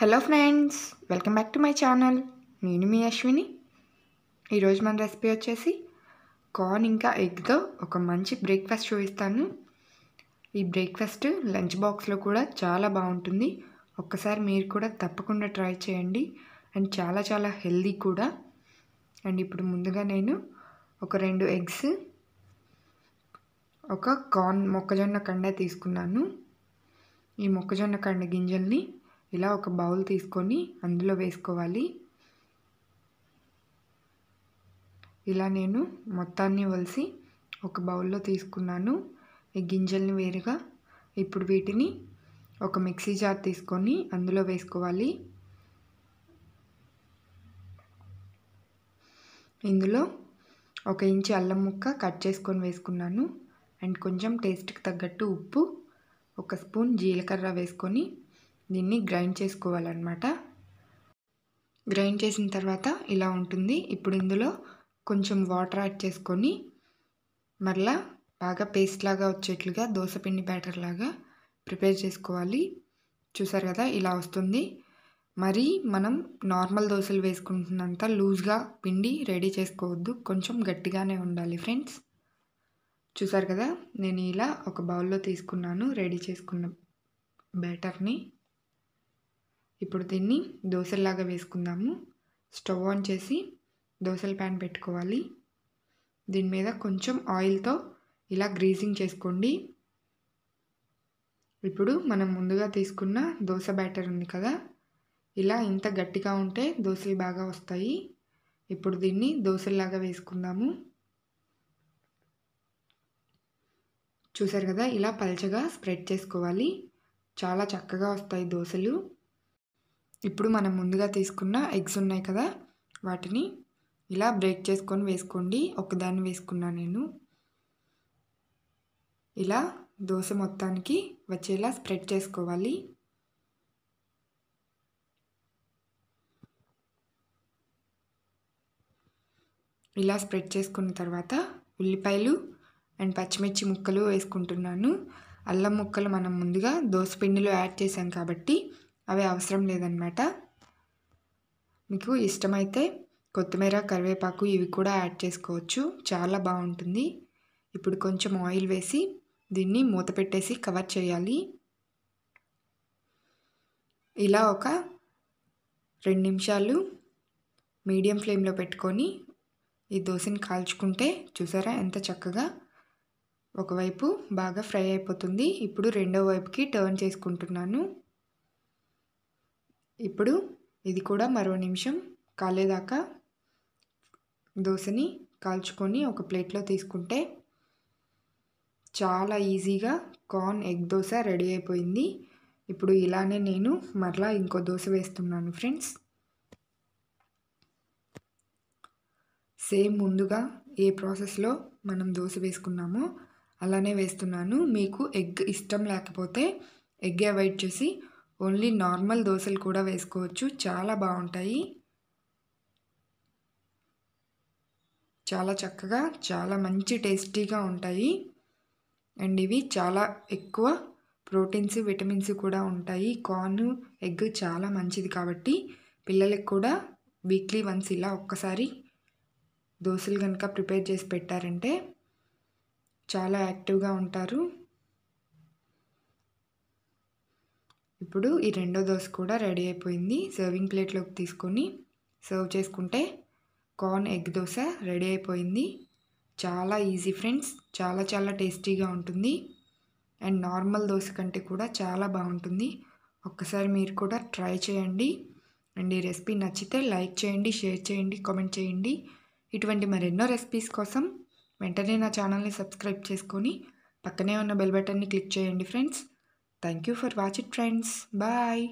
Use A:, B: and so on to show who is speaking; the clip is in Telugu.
A: Hello friends welcome back to my channel నేను మీ అశ్విని ఈరోజు మన రెసిపీ వచ్చేసి కార్న్ ఇంకా ఎగ్తో ఒక మంచి బ్రేక్ఫాస్ట్ చూపిస్తాను ఈ బ్రేక్ఫాస్ట్ లంచ్ బాక్స్లో కూడా చాలా బాగుంటుంది ఒక్కసారి మీరు కూడా తప్పకుండా ట్రై చేయండి అండ్ చాలా చాలా హెల్దీ కూడా అండ్ ఇప్పుడు ముందుగా నేను ఒక రెండు ఎగ్స్ ఒక కార్న్ మొక్కజొన్న కండ తీసుకున్నాను ఈ మొక్కజొన్న కండ గింజల్ని ఇలా ఒక బౌల్ తీసుకొని అందులో వేసుకోవాలి ఇలా నేను మొత్తాన్ని వలిసి ఒక బౌల్లో తీసుకున్నాను ఈ గింజల్ని వేరుగా ఇప్పుడు వీటిని ఒక మిక్సీ జార్ తీసుకొని అందులో వేసుకోవాలి ఇందులో ఒక ఇంచు అల్లం ముక్క కట్ చేసుకొని వేసుకున్నాను అండ్ కొంచెం టేస్ట్కి తగ్గట్టు ఉప్పు ఒక స్పూన్ జీలకర్ర వేసుకొని దీన్ని గ్రైండ్ చేసుకోవాలన్నమాట గ్రైండ్ చేసిన తర్వాత ఇలా ఉంటుంది ఇప్పుడు ఇందులో కొంచెం వాటర్ యాడ్ చేసుకొని మరలా బాగా పేస్ట్ లాగా వచ్చేట్లుగా దోశపిండి బ్యాటర్ లాగా ప్రిపేర్ చేసుకోవాలి చూసారు కదా ఇలా వస్తుంది మరి మనం నార్మల్ దోశలు వేసుకుంటున్నంత లూజ్గా పిండి రెడీ చేసుకోవద్దు కొంచెం గట్టిగానే ఉండాలి ఫ్రెండ్స్ చూసారు కదా నేను ఇలా ఒక బౌల్లో తీసుకున్నాను రెడీ చేసుకున్న బ్యాటర్ని ఇప్పుడు దీన్ని దోశల్లాగా వేసుకుందాము స్టవ్ ఆన్ చేసి దోశల ప్యాన్ పెట్టుకోవాలి దీని మీద కొంచెం ఆయిల్తో ఇలా గ్రీజింగ్ చేసుకోండి ఇప్పుడు మనం ముందుగా తీసుకున్న దోశ బ్యాటర్ ఉంది కదా ఇలా ఇంత గట్టిగా ఉంటే దోశలు బాగా వస్తాయి ఇప్పుడు దీన్ని దోశల్లాగా వేసుకుందాము చూసారు కదా ఇలా పలచగా స్ప్రెడ్ చేసుకోవాలి చాలా చక్కగా వస్తాయి దోశలు ఇప్పుడు మనం ముందుగా తీసుకున్న ఎగ్స్ ఉన్నాయి కదా వాటిని ఇలా బ్రేక్ చేసుకొని వేసుకోండి ఒకదాన్ని వేసుకున్నా నేను ఇలా దోశ మొత్తానికి వచ్చేలా స్ప్రెడ్ చేసుకోవాలి ఇలా స్ప్రెడ్ చేసుకున్న తర్వాత ఉల్లిపాయలు అండ్ పచ్చిమిర్చి ముక్కలు వేసుకుంటున్నాను అల్లం ముక్కలు మనం ముందుగా దోశ పిండిలో యాడ్ చేసాం కాబట్టి అవి అవసరం లేదనమాట మీకు ఇష్టమైతే కొత్తిమీర కరివేపాకు ఇవి కూడా యాడ్ చేసుకోవచ్చు చాలా బాగుంటుంది ఇప్పుడు కొంచెం ఆయిల్ వేసి దీన్ని మూత పెట్టేసి కవర్ చేయాలి ఇలా ఒక రెండు నిమిషాలు మీడియం ఫ్లేమ్లో పెట్టుకొని ఈ దోశని కాల్చుకుంటే చూసారా ఎంత చక్కగా ఒకవైపు బాగా ఫ్రై అయిపోతుంది ఇప్పుడు రెండో వైపుకి టర్న్ చేసుకుంటున్నాను ఇప్పుడు ఇది కూడా మరో నిమిషం కాలేదాకా దోశని కాల్చుకొని ఒక ప్లేట్లో తీసుకుంటే చాలా ఈజీగా కార్న్ ఎగ్ దోశ రెడీ అయిపోయింది ఇప్పుడు ఇలానే నేను మరలా ఇంకో దోశ వేస్తున్నాను ఫ్రెండ్స్ సేమ్ ముందుగా ఏ ప్రాసెస్లో మనం దోశ వేసుకున్నామో అలానే వేస్తున్నాను మీకు ఎగ్ ఇష్టం లేకపోతే ఎగ్ అవాయిడ్ చేసి ఓన్లీ నార్మల్ దోశలు కూడా వేసుకోవచ్చు చాలా బాగుంటాయి చాలా చక్కగా చాలా మంచి టేస్టీగా ఉంటాయి అండ్ ఇవి చాలా ఎక్కువ ప్రోటీన్స్ విటమిన్స్ కూడా ఉంటాయి కార్న్ ఎగ్ చాలా మంచిది కాబట్టి పిల్లలకు కూడా వీక్లీ వన్స్ ఇలా ఒక్కసారి దోశలు కనుక ప్రిపేర్ చేసి పెట్టారంటే చాలా యాక్టివ్గా ఉంటారు ఇప్పుడు ఈ రెండో దోశ కూడా రెడీ అయిపోయింది సర్వింగ్ ప్లేట్లోకి తీసుకొని సర్వ్ చేసుకుంటే కార్న్ ఎగ్ దోశ రెడీ అయిపోయింది చాలా ఈజీ ఫ్రెండ్స్ చాలా చాలా టేస్టీగా ఉంటుంది అండ్ నార్మల్ దోశ కంటే కూడా చాలా బాగుంటుంది ఒక్కసారి మీరు కూడా ట్రై చేయండి అండ్ ఈ రెసిపీ నచ్చితే లైక్ చేయండి షేర్ చేయండి కామెంట్ చేయండి ఇటువంటి మరెన్నో రెసిపీస్ కోసం వెంటనే నా ఛానల్ని సబ్స్క్రైబ్ చేసుకొని పక్కనే ఉన్న బెల్ బటన్ని క్లిక్ చేయండి friends Thank you for watching friends. Bye.